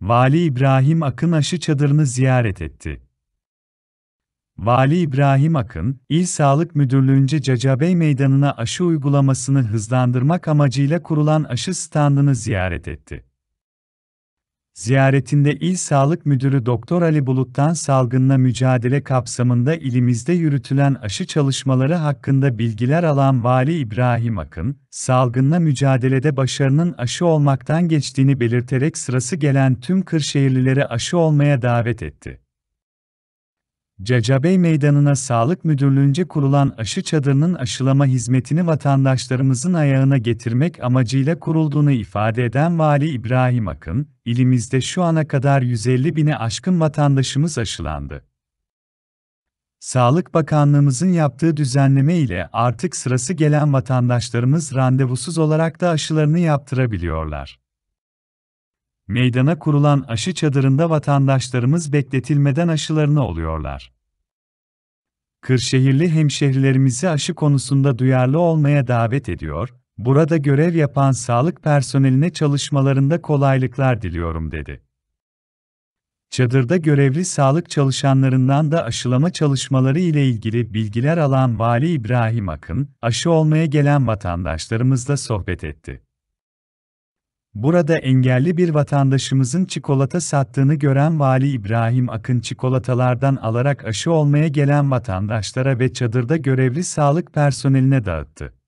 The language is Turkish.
Vali İbrahim Akın aşı çadırını ziyaret etti. Vali İbrahim Akın, İl Sağlık Müdürlüğü'nce Cacabey Meydanı'na aşı uygulamasını hızlandırmak amacıyla kurulan aşı standını ziyaret etti. Ziyaretinde İl Sağlık Müdürü Doktor Ali Bulut'tan salgınla mücadele kapsamında ilimizde yürütülen aşı çalışmaları hakkında bilgiler alan Vali İbrahim Akın, salgınla mücadelede başarının aşı olmaktan geçtiğini belirterek sırası gelen tüm Kırşehirlilere aşı olmaya davet etti. Cacabey Meydanı'na Sağlık Müdürlüğü'nce kurulan aşı çadırının aşılama hizmetini vatandaşlarımızın ayağına getirmek amacıyla kurulduğunu ifade eden Vali İbrahim Akın, ilimizde şu ana kadar 150 bine aşkın vatandaşımız aşılandı. Sağlık Bakanlığımızın yaptığı düzenleme ile artık sırası gelen vatandaşlarımız randevusuz olarak da aşılarını yaptırabiliyorlar meydana kurulan aşı çadırında vatandaşlarımız bekletilmeden aşılarını oluyorlar. Kırşehirli hemşehrilerimizi aşı konusunda duyarlı olmaya davet ediyor, burada görev yapan sağlık personeline çalışmalarında kolaylıklar diliyorum dedi. Çadırda görevli sağlık çalışanlarından da aşılama çalışmaları ile ilgili bilgiler alan Vali İbrahim Akın, aşı olmaya gelen vatandaşlarımızla sohbet etti. Burada engelli bir vatandaşımızın çikolata sattığını gören Vali İbrahim Akın çikolatalardan alarak aşı olmaya gelen vatandaşlara ve çadırda görevli sağlık personeline dağıttı.